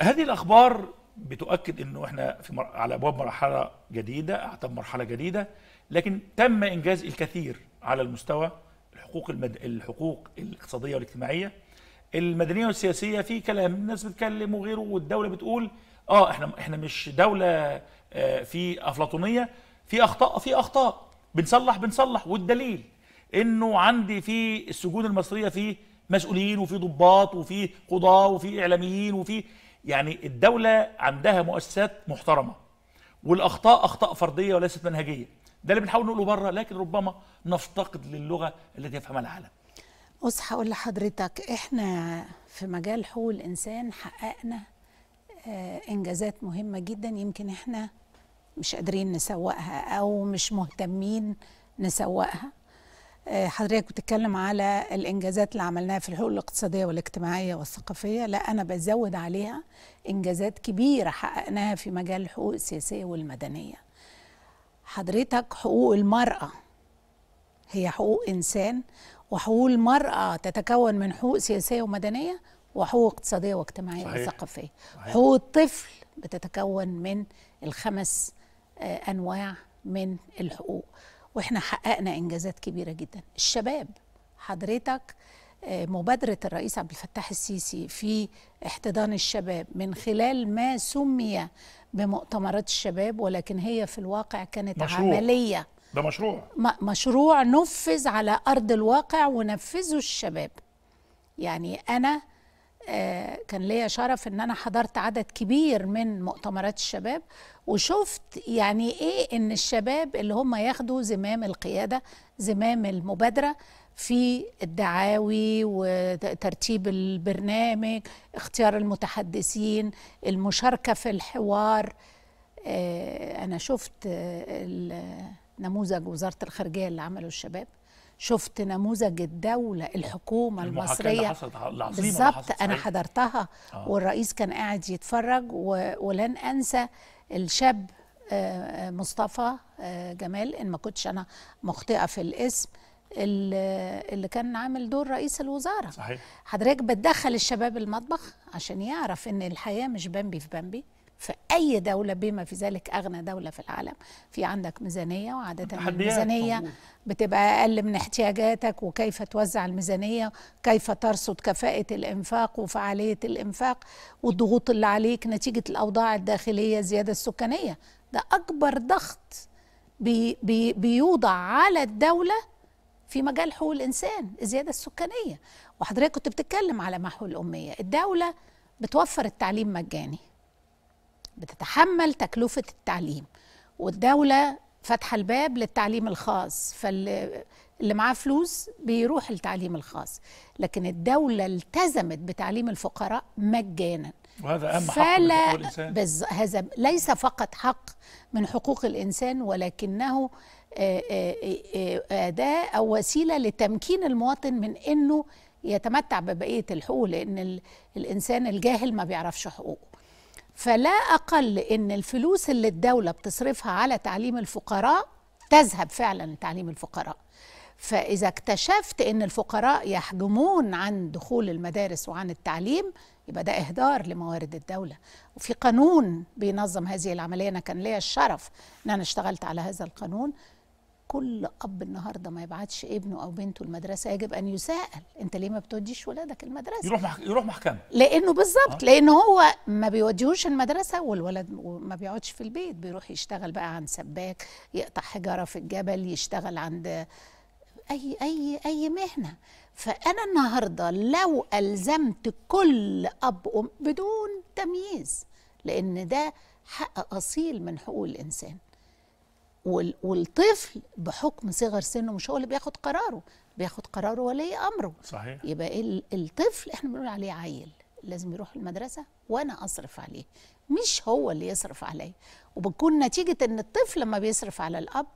هذه الاخبار بتؤكد انه احنا في مر... على ابواب مرحله جديده اعتاب مرحله جديده لكن تم انجاز الكثير على المستوى الحقوق المد... الحقوق الاقتصاديه والاجتماعيه المدنيه والسياسيه في كلام الناس بتتكلم وغيره والدوله بتقول اه احنا احنا مش دوله آه في افلاطونيه في اخطاء في اخطاء بنصلح بنصلح والدليل انه عندي في السجون المصريه في مسؤولين وفي ضباط وفي قضاه وفي اعلاميين وفي يعني الدولة عندها مؤسسات محترمة والأخطاء أخطاء فردية وليست منهجية ده اللي بنحاول نقوله بره لكن ربما نفتقد للغة التي يفهمها العالم بص هقول لحضرتك احنا في مجال حقوق الإنسان حققنا آه، إنجازات مهمة جدا يمكن احنا مش قادرين نسوقها أو مش مهتمين نسوقها آه، حضرتك بتتكلم على الانجازات اللي عملناها في الحقوق الاقتصاديه والاجتماعيه والثقافيه لا انا بزود عليها انجازات كبيره حققناها في مجال الحقوق السياسيه والمدنيه حضرتك حقوق المراه هي حقوق انسان وحقوق المراه تتكون من حقوق سياسيه ومدنيه وحقوق اقتصاديه واجتماعيه صحيح. وثقافيه صحيح. حقوق الطفل بتتكون من الخمس آه، انواع من الحقوق واحنا حققنا انجازات كبيره جدا الشباب حضرتك آه، مبادره الرئيس عبد الفتاح السيسي في احتضان الشباب من خلال ما سمي بمؤتمرات الشباب ولكن هي في الواقع كانت مشروع. عمليه ده مشروع مشروع نفذ على ارض الواقع ونفذه الشباب يعني انا آه، كان ليا شرف ان انا حضرت عدد كبير من مؤتمرات الشباب وشفت يعني ايه ان الشباب اللي هم ياخدوا زمام القياده زمام المبادره في الدعاوي وترتيب البرنامج اختيار المتحدثين المشاركه في الحوار آه، انا شفت نموذج وزاره الخارجيه اللي عمله الشباب شفت نموذج الدولة الحكومة المصرية بالظبط أنا حضرتها آه. والرئيس كان قاعد يتفرج ولن أنسى الشاب آه، آه، مصطفى جمال إن ما كنتش أنا مخطئة في الاسم اللي كان عامل دور رئيس الوزارة صحيح حضرتك بتدخل الشباب المطبخ عشان يعرف إن الحياة مش بامبي في بامبي في أي دولة بما في ذلك أغنى دولة في العالم في عندك ميزانية وعادة الميزانية بتبقى أقل من احتياجاتك وكيف توزع الميزانية كيف ترصد كفاءة الإنفاق وفعالية الإنفاق والضغوط اللي عليك نتيجة الأوضاع الداخلية الزيادة السكانية ده أكبر ضغط بي بي بيوضع على الدولة في مجال حقوق الإنسان الزيادة السكانية وحضرتك كنت بتتكلم على محو الأمية الدولة بتوفر التعليم مجاني بتتحمل تكلفة التعليم والدولة فاتحة الباب للتعليم الخاص فاللي معاه فلوس بيروح التعليم الخاص لكن الدولة التزمت بتعليم الفقراء مجانا وهذا أهم حق من حقوق الإنسان بز... هذا ليس فقط حق من حقوق الإنسان ولكنه آه، آه، آه، أداة أو وسيلة لتمكين المواطن من أنه يتمتع ببقية الحقوق لأن الإنسان الجاهل ما بيعرفش حقوقه فلا أقل إن الفلوس اللي الدولة بتصرفها على تعليم الفقراء تذهب فعلا لتعليم الفقراء فإذا اكتشفت إن الفقراء يحجمون عن دخول المدارس وعن التعليم يبقى ده إهدار لموارد الدولة وفي قانون بينظم هذه العملية أنا كان ليا الشرف إن أنا اشتغلت على هذا القانون كل اب النهارده ما يبعتش ابنه او بنته المدرسه يجب ان يسال انت ليه ما بتوديش ولادك المدرسه يروح محك... يروح محكمه لانه بالظبط آه. لان هو ما بيوديهوش المدرسه والولد ما بيقعدش في البيت بيروح يشتغل بقى عند سباك يقطع حجاره في الجبل يشتغل عند اي اي اي مهنه فانا النهارده لو الزمت كل اب ام بدون تمييز لان ده حق اصيل من حقوق الانسان والطفل بحكم صغر سنه مش هو اللي بياخد قراره بياخد قراره ولي امره صحيح يبقى الطفل احنا بنقول عليه عيل لازم يروح المدرسه وانا اصرف عليه مش هو اللي يصرف عليا وبتكون نتيجه ان الطفل لما بيصرف على الاب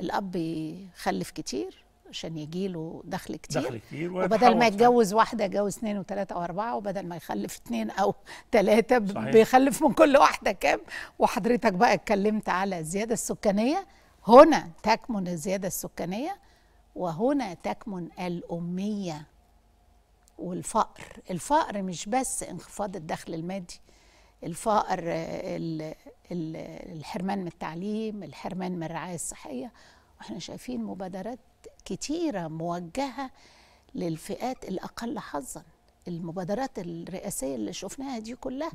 الاب بيخلف كتير عشان يجي له دخل كتير, دخل كتير وبدل ما يتجوز واحده يتجوز اثنين وثلاثه واربعه وبدل ما يخلف اثنين او ثلاثه بيخلف من كل واحده كام وحضرتك بقى اتكلمت على الزياده السكانيه هنا تكمن الزيادة السكانية وهنا تكمن الأمية والفقر الفقر مش بس انخفاض الدخل المادي الفقر الحرمان من التعليم الحرمان من الرعاية الصحية واحنا شايفين مبادرات كتيرة موجهة للفئات الأقل حظاً المبادرات الرئاسيه اللي شفناها دي كلها